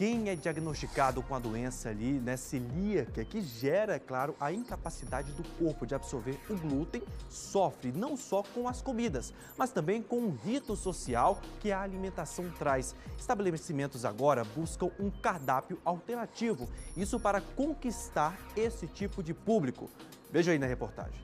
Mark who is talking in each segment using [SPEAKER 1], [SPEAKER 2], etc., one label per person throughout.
[SPEAKER 1] quem é diagnosticado com a doença ali, né, celíaca, que gera, é claro, a incapacidade do corpo de absorver o glúten, sofre não só com as comidas, mas também com o rito social que a alimentação traz. Estabelecimentos agora buscam um cardápio alternativo, isso para conquistar esse tipo de público. Veja aí na reportagem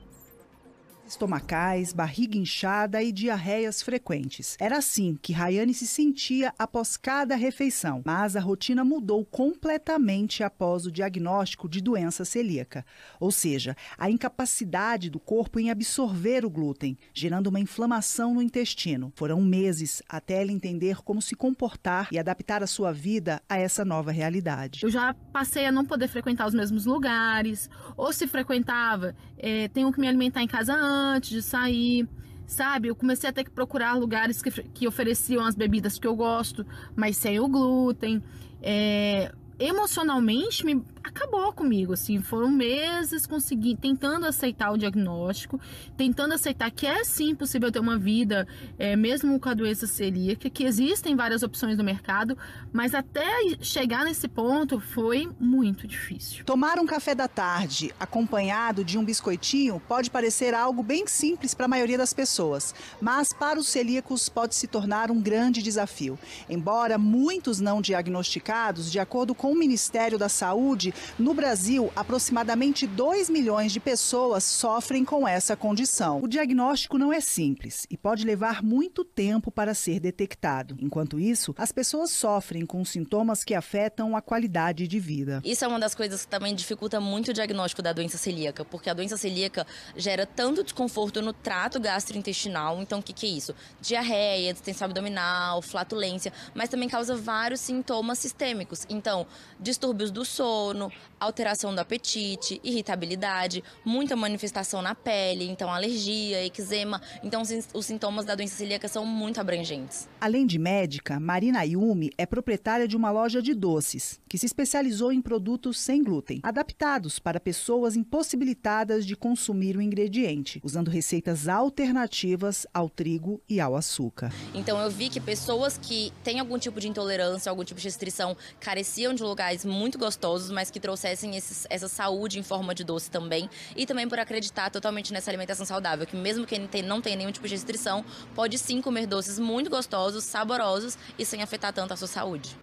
[SPEAKER 2] estomacais, barriga inchada e diarreias frequentes. Era assim que Rayane se sentia após cada refeição, mas a rotina mudou completamente após o diagnóstico de doença celíaca, ou seja, a incapacidade do corpo em absorver o glúten, gerando uma inflamação no intestino. Foram meses até ela entender como se comportar e adaptar a sua vida a essa nova realidade. Eu já
[SPEAKER 3] passei a não poder frequentar os mesmos lugares, ou se frequentava, eh, tenho que me alimentar em casa antes antes de sair. Sabe, eu comecei até que procurar lugares que, que ofereciam as bebidas que eu gosto, mas sem o glúten. É, emocionalmente me acabou comigo, assim, foram meses conseguindo tentando aceitar o diagnóstico, tentando aceitar que é sim possível ter uma vida, é, mesmo com a doença celíaca, que existem várias opções no mercado, mas até
[SPEAKER 2] chegar nesse ponto foi muito difícil. Tomar um café da tarde acompanhado de um biscoitinho pode parecer algo bem simples para a maioria das pessoas, mas para os celíacos pode se tornar um grande desafio. Embora muitos não diagnosticados, de acordo com o Ministério da Saúde, no Brasil, aproximadamente 2 milhões de pessoas sofrem com essa condição. O diagnóstico não é simples e pode levar muito tempo para ser detectado. Enquanto isso, as pessoas sofrem com sintomas que afetam a qualidade de vida.
[SPEAKER 4] Isso é uma das coisas que também dificulta muito o diagnóstico da doença celíaca, porque a doença celíaca gera tanto desconforto no trato gastrointestinal. Então, o que, que é isso? Diarreia, distensão abdominal, flatulência, mas também causa vários sintomas sistêmicos. Então, distúrbios do sono sono, alteração do apetite, irritabilidade, muita manifestação na pele, então alergia, eczema. Então os sintomas da doença celíaca são muito abrangentes.
[SPEAKER 2] Além de médica, Marina Ayumi é proprietária de uma loja de doces, que se especializou em produtos sem glúten, adaptados para pessoas impossibilitadas de consumir o ingrediente, usando receitas alternativas ao trigo e ao açúcar.
[SPEAKER 4] Então eu vi que pessoas que têm algum tipo de intolerância, algum tipo de restrição, careciam de lugares muito gostosos, mas mas que trouxessem esses, essa saúde em forma de doce também. E também por acreditar totalmente nessa alimentação saudável, que mesmo quem tem, não tem nenhum tipo de restrição, pode sim comer doces muito gostosos, saborosos e sem afetar tanto a sua saúde.